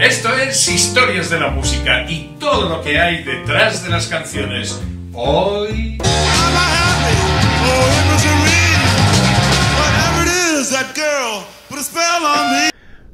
esto es Historias de la Música y todo lo que hay detrás de las canciones. Hoy...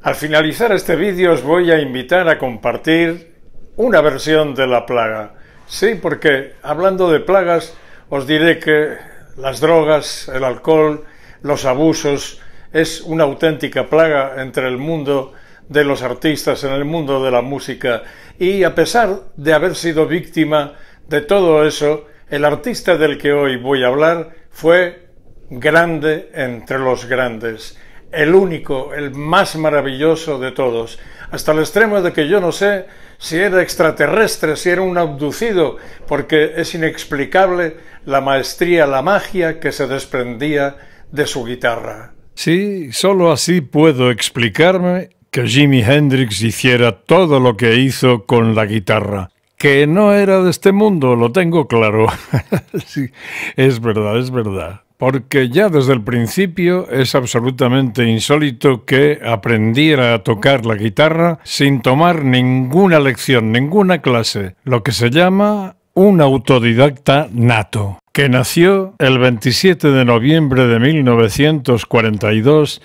Al finalizar este vídeo os voy a invitar a compartir una versión de la plaga. Sí, porque hablando de plagas os diré que las drogas, el alcohol, los abusos, es una auténtica plaga entre el mundo de los artistas en el mundo de la música y a pesar de haber sido víctima de todo eso, el artista del que hoy voy a hablar fue grande entre los grandes, el único, el más maravilloso de todos, hasta el extremo de que yo no sé si era extraterrestre, si era un abducido, porque es inexplicable la maestría, la magia que se desprendía de su guitarra. Sí, sólo así puedo explicarme que Jimi Hendrix hiciera todo lo que hizo con la guitarra. Que no era de este mundo, lo tengo claro. es verdad, es verdad. Porque ya desde el principio es absolutamente insólito que aprendiera a tocar la guitarra sin tomar ninguna lección, ninguna clase, lo que se llama un autodidacta nato, que nació el 27 de noviembre de 1942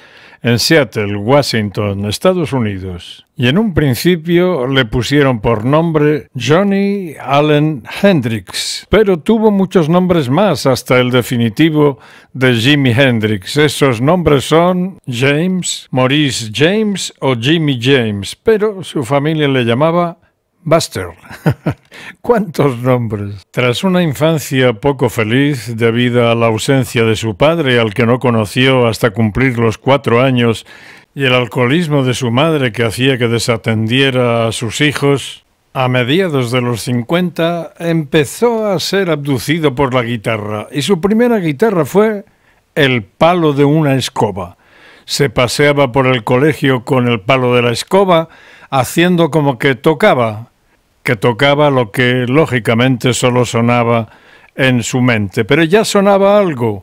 en Seattle, Washington, Estados Unidos, y en un principio le pusieron por nombre Johnny Allen Hendrix, pero tuvo muchos nombres más hasta el definitivo de Jimi Hendrix. Esos nombres son James, Maurice James o Jimmy James, pero su familia le llamaba Buster. ¿Cuántos nombres? Tras una infancia poco feliz, debido a la ausencia de su padre, al que no conoció hasta cumplir los cuatro años, y el alcoholismo de su madre que hacía que desatendiera a sus hijos, a mediados de los 50 empezó a ser abducido por la guitarra, y su primera guitarra fue el palo de una escoba. Se paseaba por el colegio con el palo de la escoba, haciendo como que tocaba, que tocaba lo que lógicamente solo sonaba en su mente. Pero ya sonaba algo.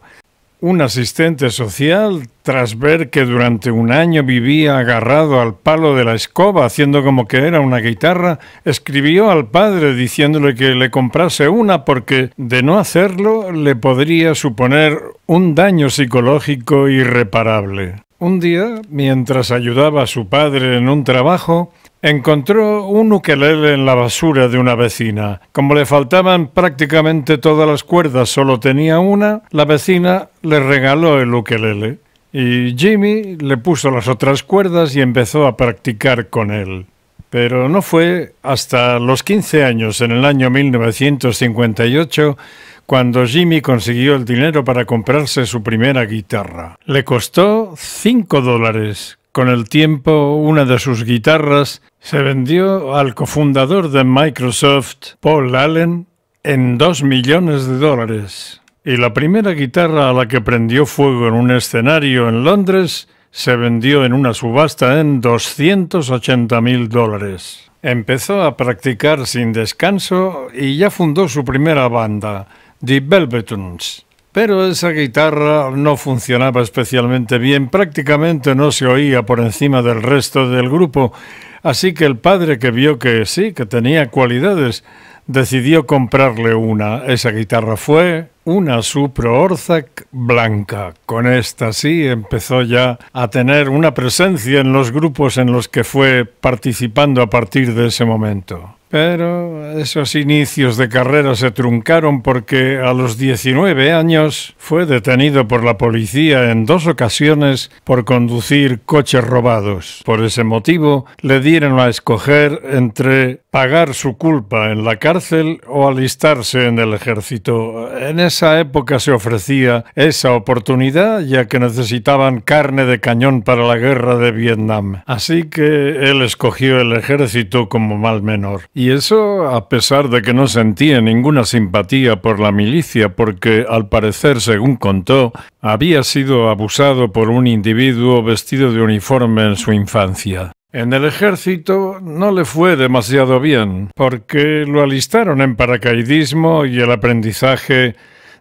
Un asistente social, tras ver que durante un año vivía agarrado al palo de la escoba, haciendo como que era una guitarra, escribió al padre diciéndole que le comprase una porque de no hacerlo le podría suponer un daño psicológico irreparable. Un día, mientras ayudaba a su padre en un trabajo, Encontró un ukelele en la basura de una vecina. Como le faltaban prácticamente todas las cuerdas, solo tenía una, la vecina le regaló el ukelele. Y Jimmy le puso las otras cuerdas y empezó a practicar con él. Pero no fue hasta los 15 años, en el año 1958, cuando Jimmy consiguió el dinero para comprarse su primera guitarra. Le costó 5 dólares, con el tiempo, una de sus guitarras se vendió al cofundador de Microsoft, Paul Allen, en 2 millones de dólares. Y la primera guitarra a la que prendió fuego en un escenario en Londres se vendió en una subasta en 280 mil dólares. Empezó a practicar sin descanso y ya fundó su primera banda, The Velvetons pero esa guitarra no funcionaba especialmente bien, prácticamente no se oía por encima del resto del grupo, así que el padre que vio que sí, que tenía cualidades, decidió comprarle una. Esa guitarra fue una Supro Orzac blanca. Con esta sí empezó ya a tener una presencia en los grupos en los que fue participando a partir de ese momento. Pero esos inicios de carrera se truncaron porque a los 19 años fue detenido por la policía en dos ocasiones por conducir coches robados. Por ese motivo le dieron a escoger entre pagar su culpa en la cárcel o alistarse en el ejército. En esa época se ofrecía esa oportunidad ya que necesitaban carne de cañón para la guerra de Vietnam. Así que él escogió el ejército como mal menor. Y eso a pesar de que no sentía ninguna simpatía por la milicia, porque al parecer, según contó, había sido abusado por un individuo vestido de uniforme en su infancia. En el ejército no le fue demasiado bien, porque lo alistaron en paracaidismo y el aprendizaje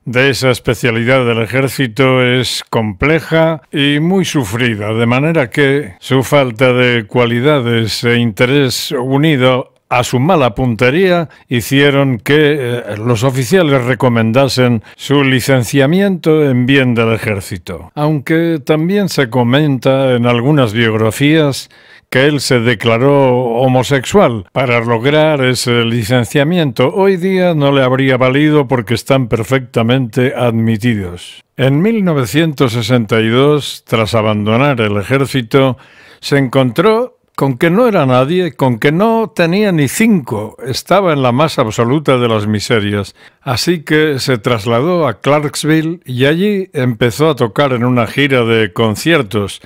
de esa especialidad del ejército es compleja y muy sufrida, de manera que su falta de cualidades e interés unido a su mala puntería hicieron que eh, los oficiales recomendasen su licenciamiento en bien del ejército, aunque también se comenta en algunas biografías que él se declaró homosexual para lograr ese licenciamiento. Hoy día no le habría valido porque están perfectamente admitidos. En 1962, tras abandonar el ejército, se encontró con que no era nadie, con que no tenía ni cinco, estaba en la más absoluta de las miserias. Así que se trasladó a Clarksville y allí empezó a tocar en una gira de conciertos.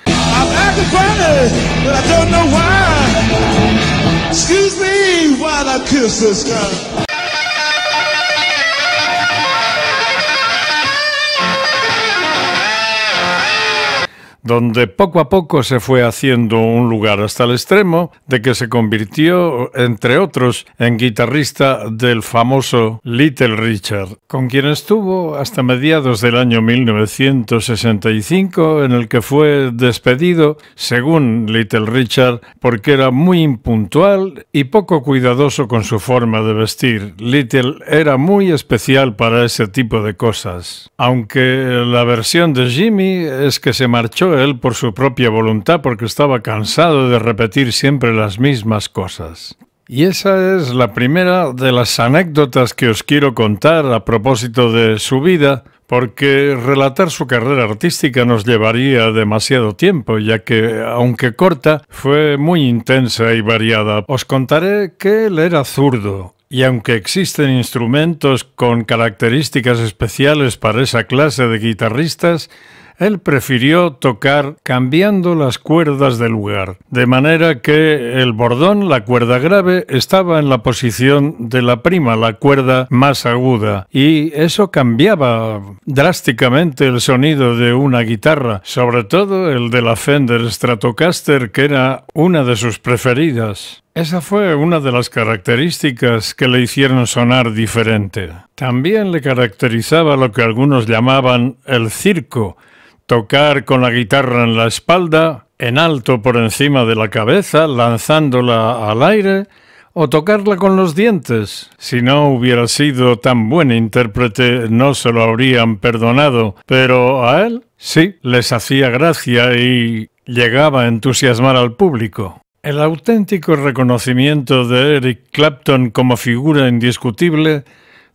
donde poco a poco se fue haciendo un lugar hasta el extremo de que se convirtió, entre otros, en guitarrista del famoso Little Richard, con quien estuvo hasta mediados del año 1965, en el que fue despedido, según Little Richard, porque era muy impuntual y poco cuidadoso con su forma de vestir. Little era muy especial para ese tipo de cosas, aunque la versión de Jimmy es que se marchó él por su propia voluntad porque estaba cansado de repetir siempre las mismas cosas. Y esa es la primera de las anécdotas que os quiero contar a propósito de su vida, porque relatar su carrera artística nos llevaría demasiado tiempo, ya que, aunque corta, fue muy intensa y variada. Os contaré que él era zurdo, y aunque existen instrumentos con características especiales para esa clase de guitarristas, él prefirió tocar cambiando las cuerdas del lugar, de manera que el bordón, la cuerda grave, estaba en la posición de la prima, la cuerda más aguda, y eso cambiaba drásticamente el sonido de una guitarra, sobre todo el de la Fender Stratocaster, que era una de sus preferidas. Esa fue una de las características que le hicieron sonar diferente. También le caracterizaba lo que algunos llamaban el circo, tocar con la guitarra en la espalda, en alto por encima de la cabeza, lanzándola al aire, o tocarla con los dientes. Si no hubiera sido tan buen intérprete, no se lo habrían perdonado, pero a él sí les hacía gracia y llegaba a entusiasmar al público. El auténtico reconocimiento de Eric Clapton como figura indiscutible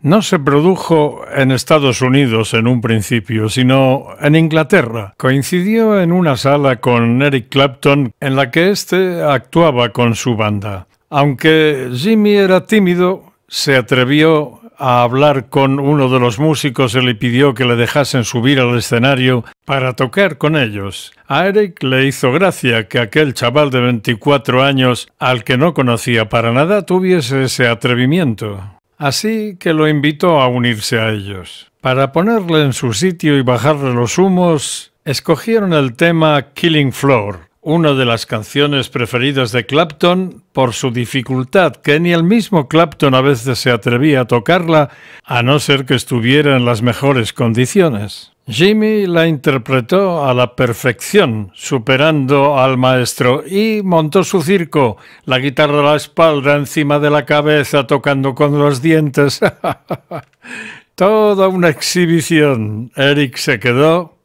no se produjo en Estados Unidos en un principio, sino en Inglaterra. Coincidió en una sala con Eric Clapton en la que éste actuaba con su banda. Aunque Jimmy era tímido, se atrevió a hablar con uno de los músicos y le pidió que le dejasen subir al escenario para tocar con ellos. A Eric le hizo gracia que aquel chaval de 24 años, al que no conocía para nada, tuviese ese atrevimiento así que lo invitó a unirse a ellos. Para ponerle en su sitio y bajarle los humos, escogieron el tema Killing Floor, una de las canciones preferidas de Clapton por su dificultad, que ni el mismo Clapton a veces se atrevía a tocarla, a no ser que estuviera en las mejores condiciones. Jimmy la interpretó a la perfección, superando al maestro, y montó su circo, la guitarra a la espalda, encima de la cabeza, tocando con los dientes. Toda una exhibición. Eric se quedó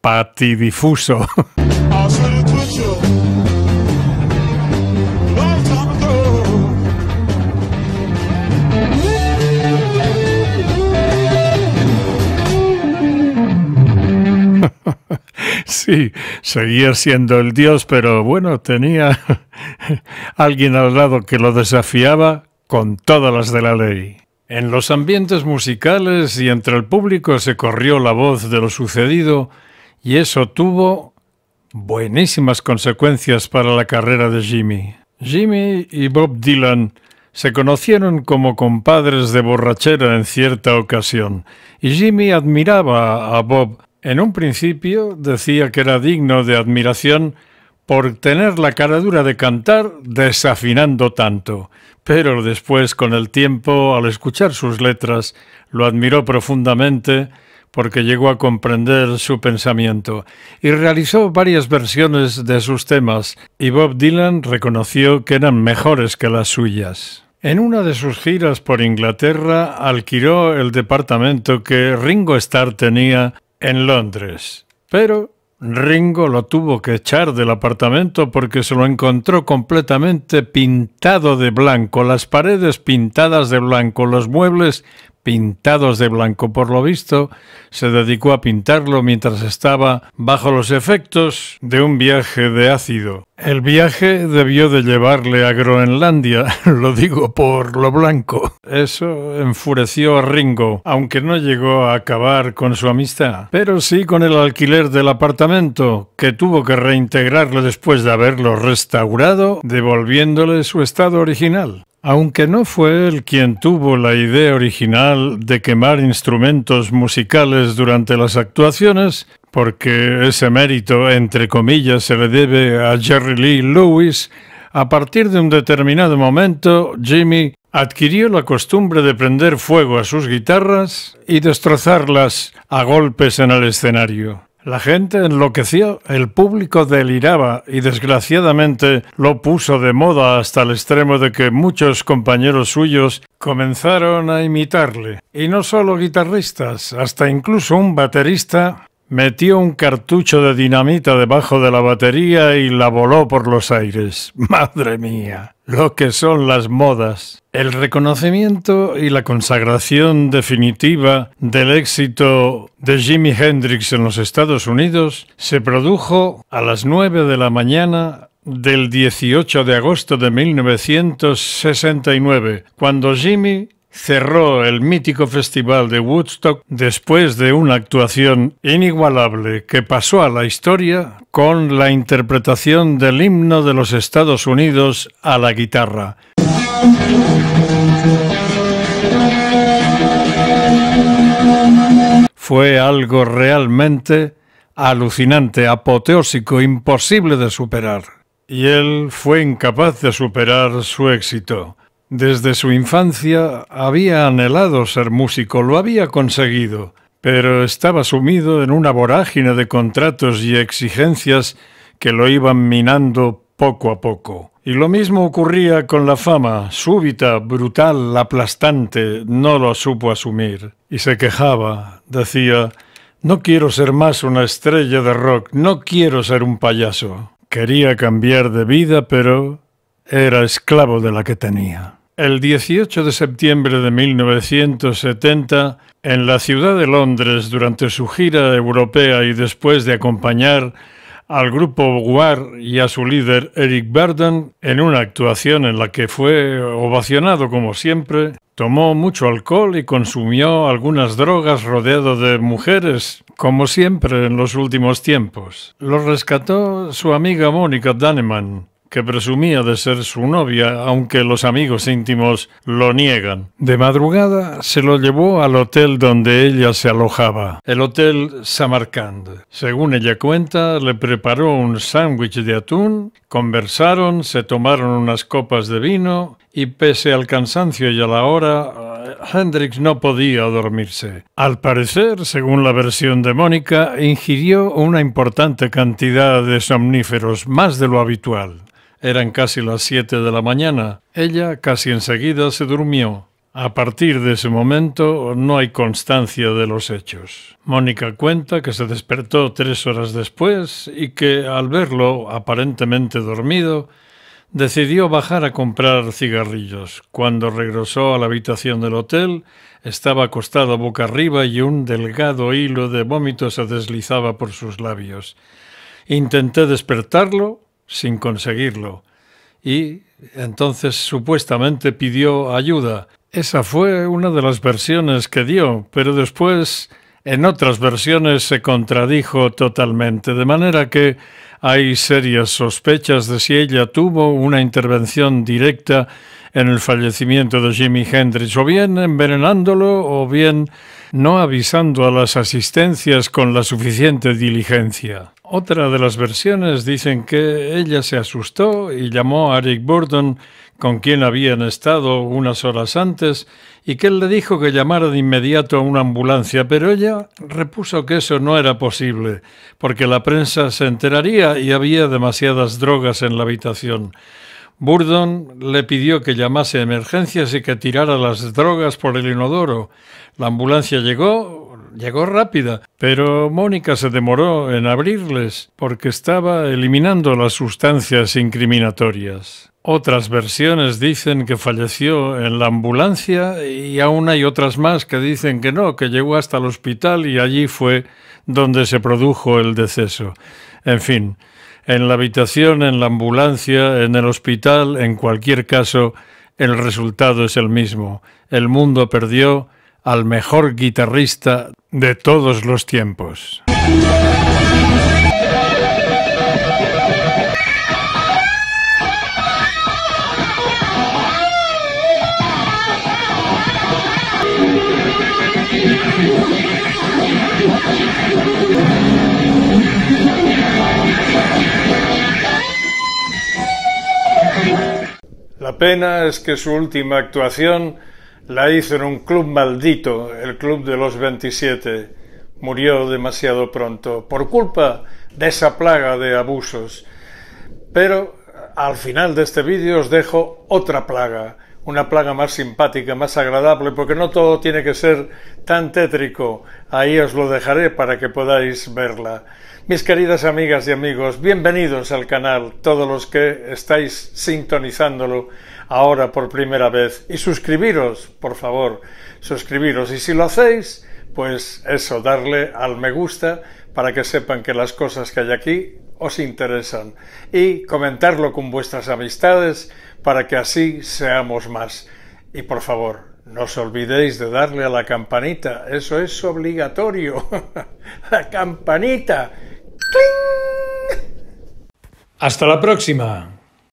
patidifuso. Sí, seguía siendo el dios, pero bueno, tenía alguien al lado que lo desafiaba con todas las de la ley. En los ambientes musicales y entre el público se corrió la voz de lo sucedido y eso tuvo buenísimas consecuencias para la carrera de Jimmy. Jimmy y Bob Dylan se conocieron como compadres de borrachera en cierta ocasión, y Jimmy admiraba a Bob. En un principio decía que era digno de admiración por tener la cara dura de cantar desafinando tanto, pero después con el tiempo, al escuchar sus letras, lo admiró profundamente porque llegó a comprender su pensamiento y realizó varias versiones de sus temas, y Bob Dylan reconoció que eran mejores que las suyas. En una de sus giras por Inglaterra alquiló el departamento que Ringo Starr tenía en Londres, pero Ringo lo tuvo que echar del apartamento porque se lo encontró completamente pintado de blanco, las paredes pintadas de blanco, los muebles pintados de blanco por lo visto, se dedicó a pintarlo mientras estaba bajo los efectos de un viaje de ácido. El viaje debió de llevarle a Groenlandia, lo digo por lo blanco. Eso enfureció a Ringo, aunque no llegó a acabar con su amistad, pero sí con el alquiler del apartamento, que tuvo que reintegrarlo después de haberlo restaurado, devolviéndole su estado original. Aunque no fue él quien tuvo la idea original de quemar instrumentos musicales durante las actuaciones, porque ese mérito, entre comillas, se le debe a Jerry Lee Lewis, a partir de un determinado momento, Jimmy adquirió la costumbre de prender fuego a sus guitarras y destrozarlas a golpes en el escenario. La gente enloqueció, el público deliraba y desgraciadamente lo puso de moda hasta el extremo de que muchos compañeros suyos comenzaron a imitarle. Y no solo guitarristas, hasta incluso un baterista metió un cartucho de dinamita debajo de la batería y la voló por los aires. Madre mía, lo que son las modas. El reconocimiento y la consagración definitiva del éxito de Jimi Hendrix en los Estados Unidos se produjo a las 9 de la mañana del 18 de agosto de 1969, cuando Jimmy cerró el mítico festival de Woodstock después de una actuación inigualable que pasó a la historia con la interpretación del himno de los Estados Unidos a la guitarra. fue algo realmente alucinante, apoteósico, imposible de superar. Y él fue incapaz de superar su éxito. Desde su infancia había anhelado ser músico, lo había conseguido, pero estaba sumido en una vorágine de contratos y exigencias que lo iban minando poco a poco. Y lo mismo ocurría con la fama, súbita, brutal, aplastante, no lo supo asumir. Y se quejaba, decía, no quiero ser más una estrella de rock, no quiero ser un payaso. Quería cambiar de vida, pero era esclavo de la que tenía. El 18 de septiembre de 1970, en la ciudad de Londres, durante su gira europea y después de acompañar al grupo War y a su líder Eric Burden en una actuación en la que fue ovacionado como siempre. Tomó mucho alcohol y consumió algunas drogas rodeado de mujeres, como siempre en los últimos tiempos. Lo rescató su amiga Mónica Daneman, que presumía de ser su novia, aunque los amigos íntimos lo niegan. De madrugada se lo llevó al hotel donde ella se alojaba, el Hotel Samarkand. Según ella cuenta, le preparó un sándwich de atún, conversaron, se tomaron unas copas de vino y pese al cansancio y a la hora, Hendrix no podía dormirse. Al parecer, según la versión de Mónica, ingirió una importante cantidad de somníferos, más de lo habitual. Eran casi las 7 de la mañana. Ella casi enseguida se durmió. A partir de ese momento no hay constancia de los hechos. Mónica cuenta que se despertó tres horas después y que, al verlo aparentemente dormido, decidió bajar a comprar cigarrillos. Cuando regresó a la habitación del hotel, estaba acostado boca arriba y un delgado hilo de vómito se deslizaba por sus labios. Intenté despertarlo, sin conseguirlo. Y entonces supuestamente pidió ayuda. Esa fue una de las versiones que dio, pero después en otras versiones se contradijo totalmente, de manera que hay serias sospechas de si ella tuvo una intervención directa en el fallecimiento de Jimi Hendrix, o bien envenenándolo, o bien no avisando a las asistencias con la suficiente diligencia. Otra de las versiones dicen que ella se asustó y llamó a Eric Burton, con quien habían estado unas horas antes, y que él le dijo que llamara de inmediato a una ambulancia, pero ella repuso que eso no era posible, porque la prensa se enteraría y había demasiadas drogas en la habitación. Burdon le pidió que llamase a emergencias y que tirara las drogas por el inodoro. La ambulancia llegó, llegó rápida, pero Mónica se demoró en abrirles porque estaba eliminando las sustancias incriminatorias. Otras versiones dicen que falleció en la ambulancia y aún hay otras más que dicen que no, que llegó hasta el hospital y allí fue donde se produjo el deceso. En fin, en la habitación, en la ambulancia, en el hospital, en cualquier caso, el resultado es el mismo. El mundo perdió al mejor guitarrista de todos los tiempos. La pena es que su última actuación la hizo en un club maldito, el Club de los 27. Murió demasiado pronto, por culpa de esa plaga de abusos. Pero al final de este vídeo os dejo otra plaga, una plaga más simpática, más agradable, porque no todo tiene que ser tan tétrico. Ahí os lo dejaré para que podáis verla. Mis queridas amigas y amigos, bienvenidos al canal, todos los que estáis sintonizándolo ahora por primera vez. Y suscribiros, por favor, suscribiros. Y si lo hacéis, pues eso, darle al me gusta para que sepan que las cosas que hay aquí os interesan y comentarlo con vuestras amistades para que así seamos más. Y por favor, no os olvidéis de darle a la campanita, eso es obligatorio. la campanita. Hasta la próxima.